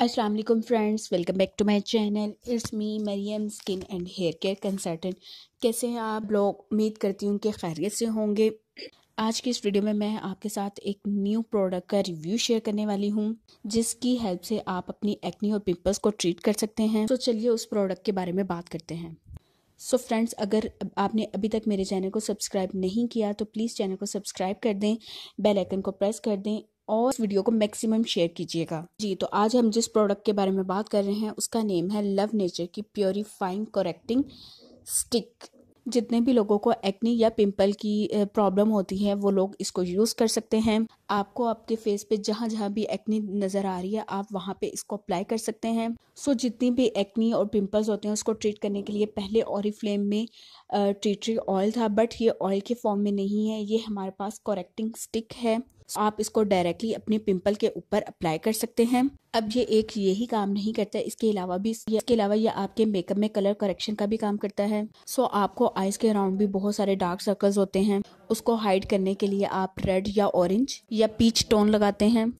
अस्सलाम वालेकुम friends welcome back to my channel it's me Maryam skin and hair care consultant कैसे हैं आप लोग उम्मीद करती हूँ कि खैरियत से होंगे आज की इस वीडियो में मैं आपके साथ एक न्यू प्रोडक्ट का रिव्यू शेयर करने वाली हूँ जिसकी हेल्प से आप अपनी एक्नी और पिम्पल्स को ट्रीट कर सकते हैं तो चलिए उस प्रोडक्ट के बारे में बात करते हैं सो so फ्रेंड्स अगर आपने अभी तक मेरे चैनल को सब्सक्राइब नहीं किया तो प्लीज़ चैनल को सब्सक्राइब कर दें बेल आइकन को प्रेस कर दें और इस वीडियो को मैक्सिमम शेयर कीजिएगा जी तो आज हम जिस प्रोडक्ट के बारे में बात कर रहे हैं उसका नेम है लव नेचर की प्योरीफाइंग करेक्टिंग स्टिक जितने भी लोगों को एक्नी या पिंपल की प्रॉब्लम होती है वो लोग इसको यूज़ कर सकते हैं आपको आपके फेस पे जहाँ जहाँ भी एक्नी नज़र आ रही है आप वहाँ पे इसको अप्लाई कर सकते हैं सो जितनी भी एक्नी और पिंपल्स होते हैं उसको ट्रीट करने के लिए पहले और फ्लेम में ट्रीट्री ऑयल था बट ये ऑयल के फॉर्म में नहीं है ये हमारे पास करेक्टिंग स्टिक है आप इसको डायरेक्टली अपने पिंपल के ऊपर अप्लाई कर सकते हैं अब ये एक यही काम नहीं करता इसके अलावा भी इसके अलावा ये आपके मेकअप में कलर करेक्शन का भी काम करता है सो आपको आइज के अराउंड भी बहुत सारे डार्क सर्कल्स होते हैं उसको हाइड करने के लिए आप रेड या ऑरेंज या पीच टोन लगाते हैं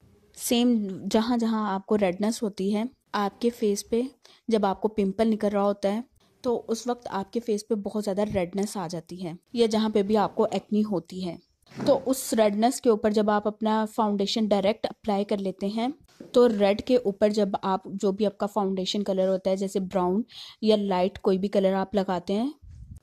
सेम जहाँ जहाँ आपको रेडनेस होती है आपके फेस पे जब आपको पिंपल निकल रहा होता है तो उस वक्त आपके फेस पे बहुत ज़्यादा रेडनेस आ जाती है या जहाँ पे भी आपको एक्नी होती है तो उस रेडनेस के ऊपर जब आप अपना फाउंडेशन डायरेक्ट अप्लाई कर लेते हैं तो रेड के ऊपर जब आप जो भी आपका फाउंडेशन कलर होता है जैसे ब्राउन या लाइट कोई भी कलर आप लगाते हैं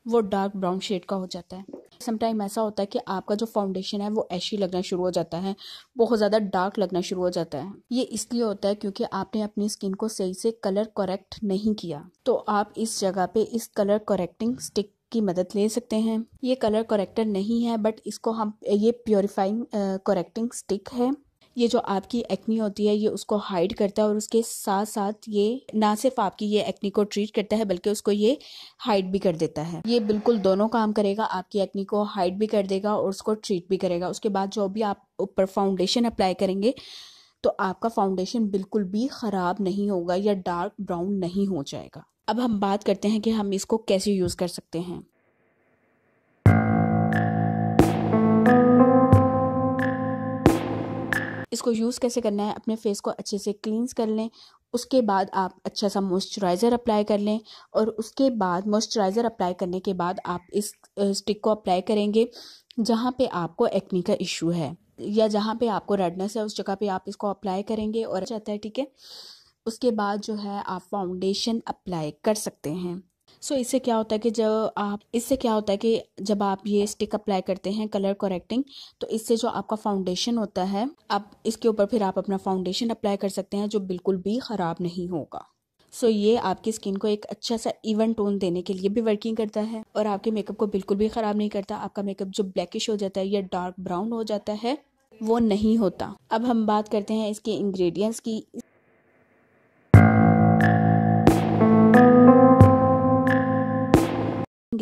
वो डार्क ब्राउन शेड का हो जाता है समटाइम ऐसा होता है कि आपका जो फाउंडेशन है वो ऐशी लगना शुरू हो जाता है बहुत ज़्यादा डार्क लगना शुरू हो जाता है ये इसलिए होता है क्योंकि आपने अपनी स्किन को सही से कलर करेक्ट नहीं किया तो आप इस जगह पे इस कलर करेक्टिंग स्टिक की मदद ले सकते हैं ये कलर करेक्टर नहीं है बट इसको हम ये प्योरीफाइंग करेक्टिंग स्टिक है ये जो आपकी एक्नी होती है ये उसको हाइड करता है और उसके साथ साथ ये ना सिर्फ आपकी ये एक्नी को ट्रीट करता है बल्कि उसको ये हाइड भी कर देता है ये बिल्कुल दोनों काम करेगा आपकी एक्नी को हाइड भी कर देगा और उसको ट्रीट भी करेगा उसके बाद जो भी आप ऊपर फाउंडेशन अप्लाई करेंगे तो आपका फाउंडेशन बिल्कुल भी ख़राब नहीं होगा या डार्क ब्राउन नहीं हो जाएगा अब हम बात करते हैं कि हम इसको कैसे यूज़ कर सकते हैं इसको यूज़ कैसे करना है अपने फेस को अच्छे से क्लींस कर लें उसके बाद आप अच्छा सा मॉइस्चराइज़र अप्लाई कर लें और उसके बाद मॉइस्चराइज़र अप्लाई करने के बाद आप इस स्टिक को अप्लाई करेंगे जहाँ पे आपको एक्नी का इशू है या जहाँ पे आपको रेडनेस है उस जगह पे आप इसको अप्लाई करेंगे और अच्छा है ठीक है उसके बाद जो है आप फाउंडेशन अप्लाई कर सकते हैं सो so, इससे क्या होता है कि जब आप इससे क्या होता है कि जब आप ये स्टिक अप्लाई करते हैं कलर करेक्टिंग तो इससे जो आपका फाउंडेशन होता है आप इसके ऊपर फिर आप अपना फाउंडेशन अप्लाई कर सकते हैं जो बिल्कुल भी ख़राब नहीं होगा सो so, ये आपकी स्किन को एक अच्छा सा इवन टोन देने के लिए भी वर्किंग करता है और आपके मेकअप को बिल्कुल भी ख़राब नहीं करता आपका मेकअप जो ब्लैकिश हो जाता है या डार्क ब्राउन हो जाता है वो नहीं होता अब हम बात करते हैं इसके इंग्रेडिएंट्स की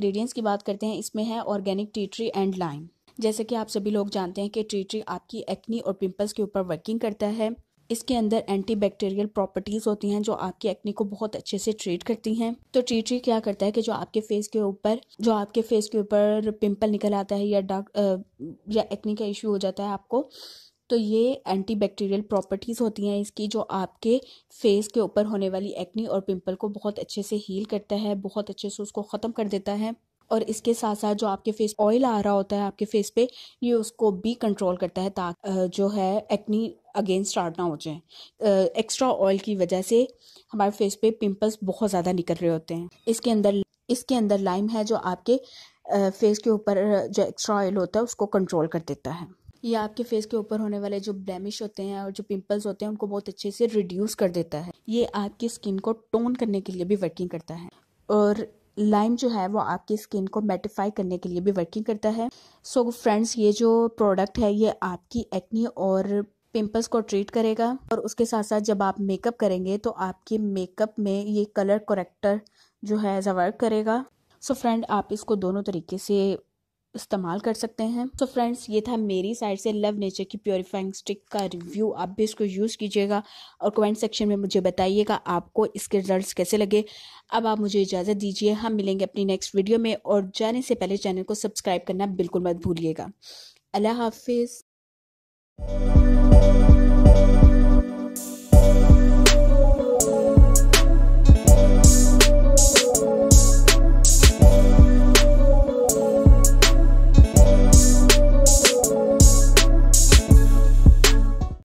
इंग्रेडिएंट्स की बात करते हैं इसमें है organic tea tree and lime जैसे कि आप सभी लोग जानते हैं कि टी ट्री आपकी एक्नी और पिंपल्स के ऊपर वर्किंग करता है इसके अंदर एंटी बैक्टीरियल प्रॉपर्टीज़ होती हैं जो आपकी एक्नी को बहुत अच्छे से ट्रीट करती हैं तो टी ट्री क्या करता है कि जो आपके फेस के ऊपर जो आपके फेस के ऊपर पिंपल निकल आता है या डार्क या एक्नी का इश्यू हो जाता है आपको तो ये एंटी बैक्टीरियल प्रॉपर्टीज़ होती हैं इसकी जो आपके फेस के ऊपर होने वाली एक्नी और पिंपल को बहुत अच्छे से हील करता है बहुत अच्छे से उसको ख़त्म कर देता है और इसके साथ साथ जो आपके फेस ऑयल आ रहा होता है आपके फेस पे ये उसको भी कंट्रोल करता है ताकि जो है एक्नी अगेन स्टार्ट ना हो जाए एक्स्ट्रा ऑयल की वजह से हमारे फेस पे पिंपल्स बहुत ज़्यादा निकल रहे होते हैं इसके अंदर इसके अंदर लाइम है जो आपके फेस के ऊपर जो एक्स्ट्रा ऑयल होता है उसको कंट्रोल कर देता है ये आपके फेस के ऊपर होने वाले जो ब्लैमिश होते हैं और जो पिंपल्स होते हैं उनको बहुत अच्छे से रिड्यूस कर देता है ये आपकी स्किन को टोन करने के लिए भी वर्किंग करता है और लाइम जो है वो आपकी स्किन को मेटिफाई करने के लिए भी वर्किंग करता है सो so, फ्रेंड्स ये जो प्रोडक्ट है ये आपकी एक्नी और पिंपल्स को ट्रीट करेगा और उसके साथ साथ जब आप मेकअप करेंगे तो आपके मेकअप में ये कलर करेक्टर जो है एज अ वर्क करेगा सो so, फ्रेंड आप इसको दोनों तरीके से इस्तेमाल कर सकते हैं तो so फ्रेंड्स ये था मेरी साइड से लव नेचर की प्योरीफाइंग स्टिक का रिव्यू आप भी इसको यूज़ कीजिएगा और कमेंट सेक्शन में मुझे बताइएगा आपको इसके रिजल्ट्स कैसे लगे अब आप मुझे इजाज़त दीजिए हम मिलेंगे अपनी नेक्स्ट वीडियो में और जाने से पहले चैनल को सब्सक्राइब करना बिल्कुल मत भूलिएगा अल्लाह हाफिज़